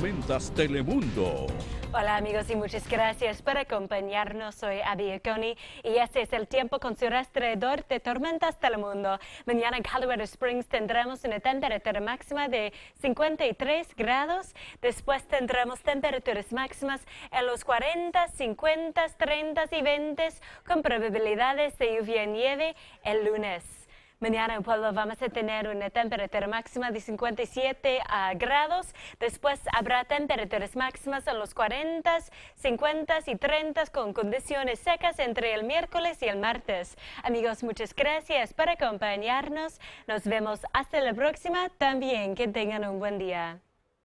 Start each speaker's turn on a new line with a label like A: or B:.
A: TORMENTAS Telemundo.
B: Hola amigos y muchas gracias por acompañarnos. Soy Abby Econi y este es el tiempo con su rastreador de tormentas Telemundo. Mañana en Colorado Springs tendremos una temperatura máxima de 53 grados. Después tendremos temperaturas máximas en los 40, 50, 30 y 20 con probabilidades de lluvia y nieve el lunes. Mañana en Puebla vamos a tener una temperatura máxima de 57 ah, grados. Después habrá temperaturas máximas en los 40, 50 y 30 con condiciones secas entre el miércoles y el martes. Amigos, muchas gracias por acompañarnos. Nos vemos hasta la próxima. También que tengan un buen día.